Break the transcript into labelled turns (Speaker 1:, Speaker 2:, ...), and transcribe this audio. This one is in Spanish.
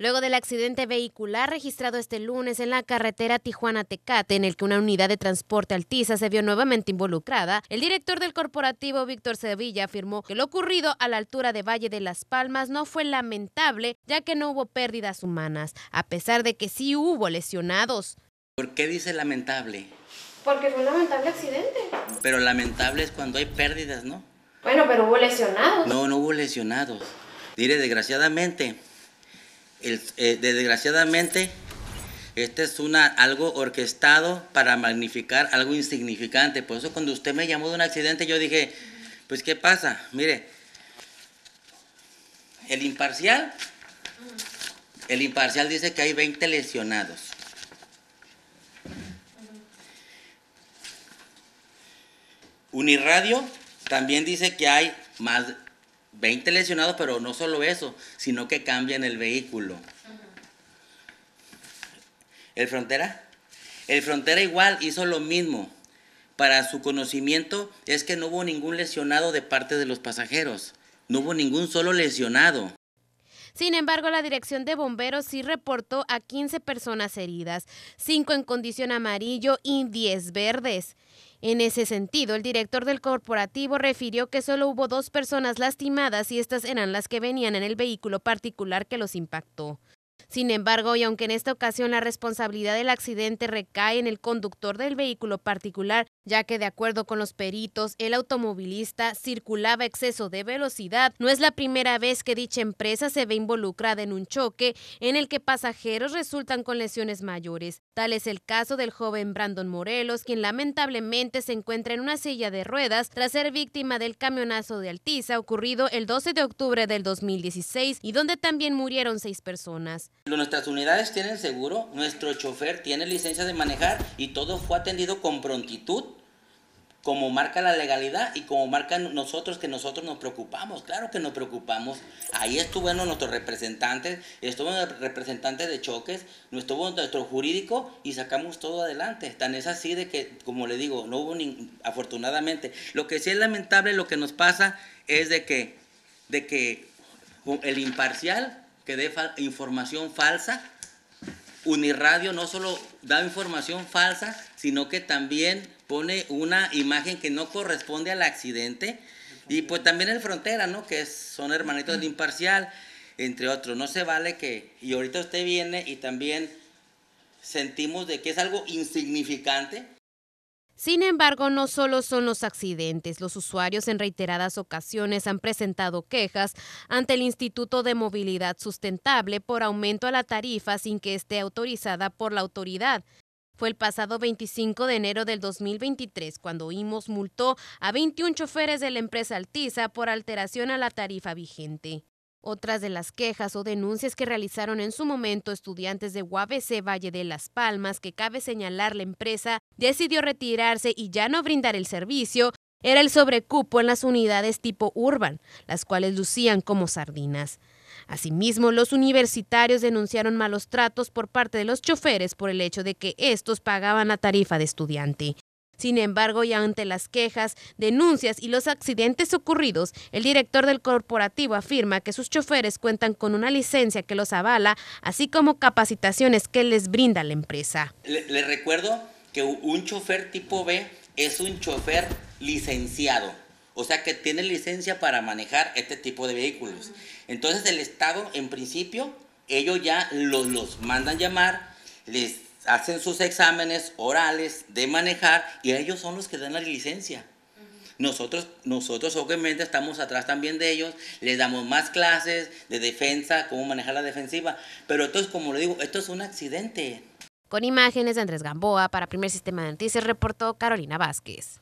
Speaker 1: luego del accidente vehicular registrado este lunes en la carretera Tijuana-Tecate, en el que una unidad de transporte altiza se vio nuevamente involucrada, el director del corporativo Víctor Sevilla afirmó que lo ocurrido a la altura de Valle de las Palmas no fue lamentable, ya que no hubo pérdidas humanas, a pesar de que sí hubo lesionados. ¿Por qué
Speaker 2: dice lamentable?
Speaker 1: Porque fue un lamentable accidente.
Speaker 2: Pero lamentable es cuando hay pérdidas, ¿no?
Speaker 1: Bueno, pero hubo lesionados.
Speaker 2: No, no hubo lesionados. Diré, desgraciadamente, eh, desgraciadamente, este es una, algo orquestado para magnificar algo insignificante. Por eso cuando usted me llamó de un accidente, yo dije, pues ¿qué pasa? Mire, el imparcial, el imparcial dice que hay 20 lesionados. Unirradio también dice que hay más 20 lesionados, pero no solo eso, sino que cambian el vehículo. ¿El Frontera? El Frontera igual hizo lo mismo. Para su conocimiento es que no hubo ningún lesionado de parte de los pasajeros. No hubo ningún solo lesionado.
Speaker 1: Sin embargo, la dirección de bomberos sí reportó a 15 personas heridas, 5 en condición amarillo y 10 verdes. En ese sentido, el director del corporativo refirió que solo hubo dos personas lastimadas y estas eran las que venían en el vehículo particular que los impactó. Sin embargo, y aunque en esta ocasión la responsabilidad del accidente recae en el conductor del vehículo particular, ya que de acuerdo con los peritos, el automovilista circulaba exceso de velocidad. No es la primera vez que dicha empresa se ve involucrada en un choque en el que pasajeros resultan con lesiones mayores. Tal es el caso del joven Brandon Morelos, quien lamentablemente se encuentra en una silla de ruedas tras ser víctima del camionazo de Altiza ocurrido el 12 de octubre del 2016 y donde también murieron seis personas.
Speaker 2: Nuestras unidades tienen seguro, nuestro chofer tiene licencia de manejar y todo fue atendido con prontitud como marca la legalidad y como marca nosotros que nosotros nos preocupamos, claro que nos preocupamos. Ahí estuvieron nuestros representantes, estuvieron representantes de choques, estuvo nuestro jurídico y sacamos todo adelante. Tan es así de que, como le digo, no hubo ni, afortunadamente. Lo que sí es lamentable, lo que nos pasa es de que, de que el imparcial que dé información falsa Unirradio no solo da información falsa, sino que también pone una imagen que no corresponde al accidente. Y pues también el Frontera, ¿no? Que son hermanitos del imparcial, entre otros. No se vale que, y ahorita usted viene y también sentimos de que es algo insignificante,
Speaker 1: sin embargo, no solo son los accidentes, los usuarios en reiteradas ocasiones han presentado quejas ante el Instituto de Movilidad Sustentable por aumento a la tarifa sin que esté autorizada por la autoridad. Fue el pasado 25 de enero del 2023 cuando IMOS multó a 21 choferes de la empresa Altiza por alteración a la tarifa vigente. Otras de las quejas o denuncias que realizaron en su momento estudiantes de UABC Valle de las Palmas, que cabe señalar la empresa decidió retirarse y ya no brindar el servicio, era el sobrecupo en las unidades tipo urban, las cuales lucían como sardinas. Asimismo, los universitarios denunciaron malos tratos por parte de los choferes por el hecho de que estos pagaban la tarifa de estudiante. Sin embargo, ya ante las quejas, denuncias y los accidentes ocurridos, el director del corporativo afirma que sus choferes cuentan con una licencia que los avala, así como capacitaciones que les brinda la empresa.
Speaker 2: Les recuerdo que un chofer tipo B es un chofer licenciado. O sea que tiene licencia para manejar este tipo de vehículos. Entonces el Estado, en principio, ellos ya los, los mandan llamar, les hacen sus exámenes orales de manejar y ellos son los que dan la licencia. Nosotros, nosotros obviamente estamos atrás también de ellos, les damos más clases de defensa, cómo manejar la defensiva, pero entonces, como le digo, esto es un accidente.
Speaker 1: Con imágenes de Andrés Gamboa para Primer Sistema de Noticias reportó Carolina Vázquez.